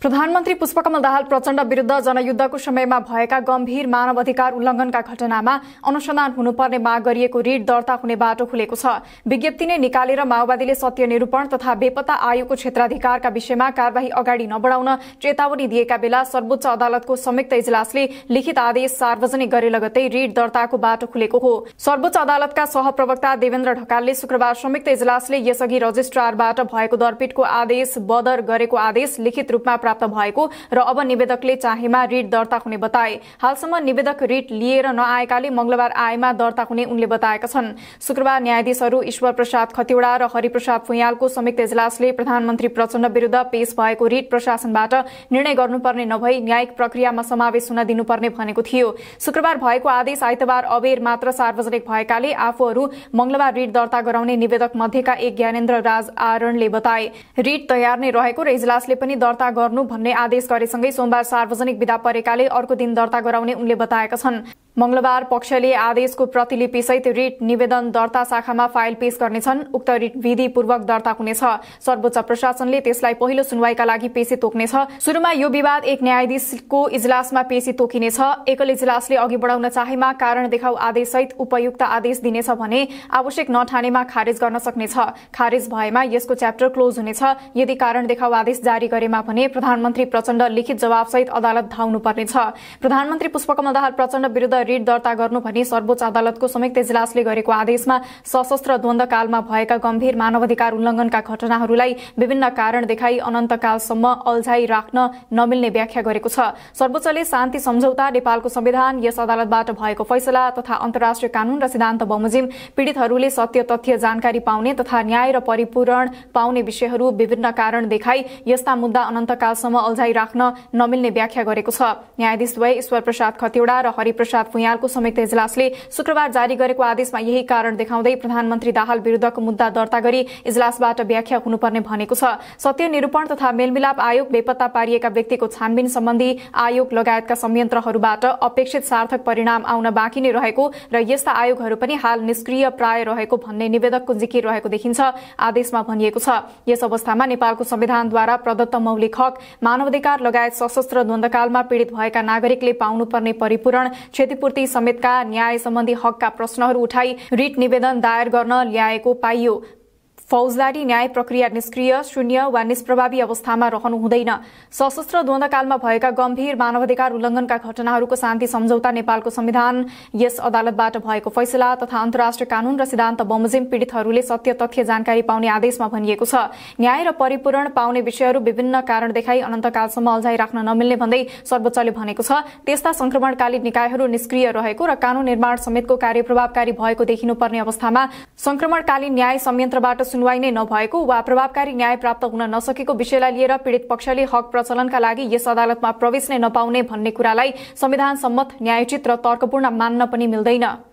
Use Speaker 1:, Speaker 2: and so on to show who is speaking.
Speaker 1: प्रधानमन्त्री पुष्पकमल दाहाल प्रचण्ड विरूद्ध जनयुद्धको समयमा भएका गम्भीर मानव अधिकार उल्लङ्घनका घटनामा अनुसन्धान हुनुपर्ने माग गरिएको रिट दर्ता हुने बाटो खुलेको छ विज्ञप्ति नै निकालेर माओवादीले सत्य निरूपण तथा बेपत्ता आयोगको क्षेत्राधिकारका विषयमा कार्यवाही अगाडि नबढाउन चेतावनी दिएका बेला सर्वोच्च अदालतको संयुक्त इजलासले लिखित आदेश सार्वजनिक गरे लगतै रिट दर्ताको बाटो खुलेको हो सर्वोच्च अदालतका सहप्रवक्ता देवेन्द्र ढकालले शुक्रबार संयुक्त इजलासले यसअघि रजिस्ट्रारबाट भएको दरपिटको आदेश बदर गरेको आदेश लिखित रूपमा प्राप्त भएको र अब निवेदकले चाहेमा रिट दर्ता हुने बताए हालसम्म निवेदक रिट लिएर नआएकाले मंगलबार आएमा दर्ता हुने उनले बताएका छन् शुक्रबार न्यायाधीशहरू ईश्वर प्रसाद खतिवड़ा र हरिप्रसाद फुयालको संयुक्त इजलासले प्रधानमन्त्री प्रचण्ड विरूद्ध पेश भएको रिट प्रशासनबाट निर्णय गर्नुपर्ने नभई न्यायिक प्रक्रियामा समावेश हुन दिनुपर्ने भनेको थियो शुक्रबार भएको आदेश आइतबार अबेर मात्र सार्वजनिक भएकाले आफूहरू मंगलबार रिट दर्ता गराउने निवेदक मध्येका एक ज्ञानेन्द्र राज आरणले बताए रिट तयार नै रहेको र इजलासले पनि दर्ता गर्नु गर्नु भन्ने आदेश गरेसँगै सोमबार सार्वजनिक विदा परेकाले अर्को दिन दर्ता गराउने उनले बताएका छन् मंगलबार पक्षले आदेशको प्रतिलिपिसहित रिट निवेदन दर्ता शाखामा फाइल पेश गर्नेछन् उक्त रिट विधिपूर्वक दर्ता हुनेछ सर्वोच्च प्रशासनले त्यसलाई पहिलो सुनवाईका लागि पेशी तोक्नेछ शुरूमा यो विवाद एक न्यायाधीशको इजलासमा पेशी तोकिनेछ एकल इजलासले अघि बढाउन चाहेमा कारण देखाउ आदेशसहित उपयुक्त आदेश दिनेछ भने आवश्यक नठानेमा खारेज गर्न सक्नेछ खारेज भएमा यसको च्याप्टर क्लोज हुनेछ यदि कारण देखाउ आदेश जारी गरेमा भने प्रधानमन्त्री प्रचण्ड लिखित जवाबसहित अदालत धाउनुपर्नेछ प्रधानमन्त्री पुष्पकमल दाहाल प्रचण्ड विरूद्ध रिट दर्ता गर्नु भनी सर्वोच्च अदालतको संयुक्त इजलासले गरेको आदेशमा सशस्त्र द्वन्दकालमा भएका गम्भीर मानवाधिकार उल्लंघनका घटनाहरूलाई विभिन्न कारण देखाई अनन्तकालसम्म अल्झाई राख्न नमिल्ने व्याख्या गरेको छ सर्वोच्चले शान्ति सम्झौता नेपालको संविधान यस अदालतबाट भएको फैसला तथा अन्तर्राष्ट्रिय कानून र सिद्धान्त बमोजिम पीड़ितहरूले सत्य तथ्य जानकारी पाउने तथा न्याय र परिपूरण पाउने विषयहरू विभिन्न कारण देखाई यस्ता मुद्दा अनन्तकालसम्म अल्झाई राख्न नमिल्ने व्याख्या गरेको छ न्यायाधीश द्वय ईश्वर प्रसाद खतिवड़ा र हरिप्रसाद भुयालको संयुक्त इजलासले शुक्रबार जारी गरेको आदेशमा यही कारण देखाउँदै प्रधानमन्त्री दाहाल विरूद्धको मुद्दा दर्ता गरी इजलासबाट व्याख्या हुनुपर्ने भनेको छ सत्य निरूपण तथा मेलमिलाप आयोग बेपत्ता पारिएका व्यक्तिको छानबिन सम्बन्धी आयोग लगायतका संयन्त्रहरूबाट अपेक्षित सार्थक परिणाम आउन बाँकी नै रहेको र यस्ता आयोगहरू पनि हाल निष्क्रिय प्राय रहेको भन्ने निवेदकको जिकिर रहेको देखिन्छ आदेशमा भनिएको छ यस अवस्थामा नेपालको संविधानद्वारा प्रदत्त मौलिक हक मानवाधिकार लगायत सशस्त्र द्वन्दकालमा पीड़ित भएका नागरिकले पाउनुपर्ने परिपूरण क्षति क्षतिपूर्ति समेतका न्याय सम्बन्धी हकका प्रश्नहरू उठाई रिट निवेदन दायर गर्न ल्याएको पाइयो फौजदारी न्याय प्रक्रिया निष्क्रिय शून्य वा निष्प्रभावी अवस्थामा रहनु हुँदैन सशस्त्र द्वन्दकालमा भएका गम्भीर मानवाधिकार उल्लङ्घनका घटनाहरूको शान्ति सम्झौता नेपालको संविधान यस अदालतबाट भएको फैसला तथा अन्तर्राष्ट्रिय कानून र सिद्धान्त बमोजिम पीड़ितहरूले सत्य तथ्य जानकारी पाउने आदेशमा भनिएको छ न्याय र परिपूरण पाउने विषयहरू विभिन्न कारण देखाई अनन्तकालसम्म राख्न नमिल्ने भन्दै सर्वोच्चले भनेको छ त्यस्ता संक्रमणकालीन निकायहरू निष्क्रिय रहेको र कानून निर्माण समेतको कार्य प्रभावकारी भएको देखिनुपर्ने अवस्थामा संक्रमणकालीन न्याय संयन्त्रबाट सुनवाई नै नभएको वा प्रभावकारी न्याय प्राप्त हुन नसकेको विषयलाई लिएर पीड़ित पक्षले हक प्रचलनका लागि यस अदालतमा प्रवेश नै नपाउने भन्ने कुरालाई संविधान सम्मत न्यायोचित र तर्कपूर्ण मान्न पनि मिल्दैन